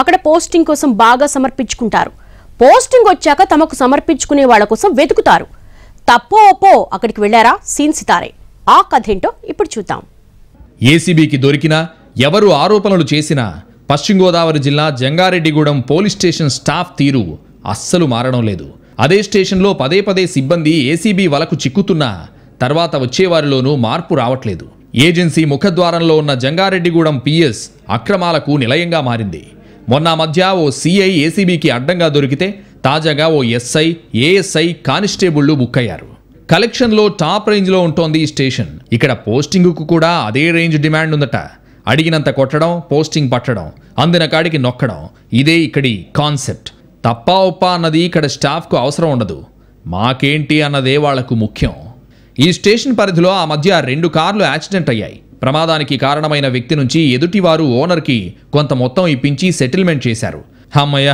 అక్కడ పోస్టింగ్ కోసం బాగా సమర్పించుకుంటారు పోస్టింగ్ వచ్చాక తమకు సమర్పించుకునే వాళ్ళ కోసం వెతుకుతారు తప్పో ఒప్పో అక్కడికి వెళ్లారా సీన్ సితారే ఆ కథ ఏంటో ఇప్పుడు చూద్దాం ఏసీబీకి దొరికినా ఎవరు ఆరోపణలు చేసినా పశ్చిమ గోదావరి జిల్లా జంగారెడ్డిగూడెం పోలీస్ స్టేషన్ స్టాఫ్ తీరు అస్సలు మారడం లేదు అదే స్టేషన్లో పదే పదే సిబ్బంది ఏసీబీ వలకు చిక్కుతున్నా తర్వాత వచ్చేవారిలోనూ మార్పు రావట్లేదు ఏజెన్సీ ముఖద్వారంలో ఉన్న జంగారెడ్డిగూడెం పిఎస్ అక్రమాలకు నిలయంగా మారింది మొన్న మధ్య ఓ సిఐ ఏసీబీకి అడ్డంగా దొరికితే తాజాగా ఓ ఎస్ఐ ఏఎస్ఐ కానిస్టేబుళ్లు బుక్ అయ్యారు కలెక్షన్లో టాప్ రేంజ్లో ఉంటోంది ఈ స్టేషన్ ఇక్కడ పోస్టింగ్కు కూడా అదే రేంజ్ డిమాండ్ ఉందట అడిగినంత కొట్టడం పోస్టింగ్ పట్టడం అందిన కాడికి నొక్కడం ఇదే ఇక్కడి కాన్సెప్ట్ తప్ప ఒప్ప అన్నది ఇక్కడ స్టాఫ్కు అవసరం ఉండదు మాకేంటి అన్నదే వాళ్లకు ముఖ్యం ఈ స్టేషన్ పరిధిలో ఆ మధ్య రెండు కార్లు యాక్సిడెంట్ అయ్యాయి ప్రమాదానికి కారణమైన వ్యక్తి నుంచి ఎదుటివారు ఓనర్కి కొంత మొత్తం ఇప్పించి సెటిల్మెంట్ చేశారు హమ్మయ్య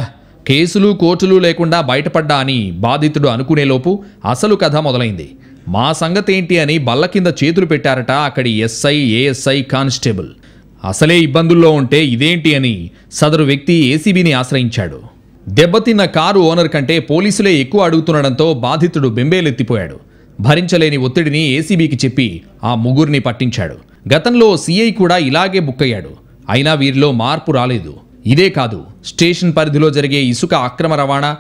కేసులు కోర్టులు లేకుండా బయటపడ్డా అని బాధితుడు అనుకునేలోపు అసలు కథ మొదలైంది మా సంగతి ఏంటి అని బల్ల కింద చేతులు పెట్టారట అక్కడి ఎస్ఐ ఏఎస్ఐ కానిస్టేబుల్ అసలే ఇబ్బందుల్లో ఉంటే ఇదేంటి అని సదరు వ్యక్తి ఏసీబీని ఆశ్రయించాడు దెబ్బతిన్న కారు ఓనర్ కంటే పోలీసులే ఎక్కువ అడుగుతుండడంతో బాధితుడు బెంబేలెత్తిపోయాడు భరించలేని ఒత్తిడిని ఏసీబీకి చెప్పి ఆ ముగ్గురిని పట్టించాడు గతంలో సీఐ కూడా ఇలాగే బుక్ అయ్యాడు అయినా వీరిలో మార్పు రాలేదు ఇదే కాదు స్టేషన్ పరిధిలో జరిగే ఇసుక అక్రమ రవాణా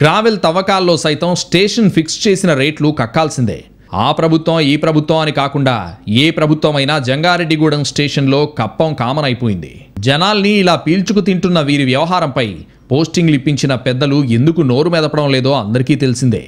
గ్రావెల్ తవ్వకాల్లో సైతం స్టేషన్ ఫిక్స్ చేసిన రేట్లు కక్కాల్సిందే ఆ ప్రభుత్వం ఈ ప్రభుత్వం అని కాకుండా ఏ ప్రభుత్వమైనా జంగారెడ్డిగూడెం స్టేషన్లో కప్పం కామన్ అయిపోయింది జనాల్ని ఇలా పీల్చుకు తింటున్న వీరి వ్యవహారంపై పోస్టింగ్లు ఇప్పించిన పెద్దలు ఎందుకు నోరు మెదపడం లేదో అందరికీ తెలిసిందే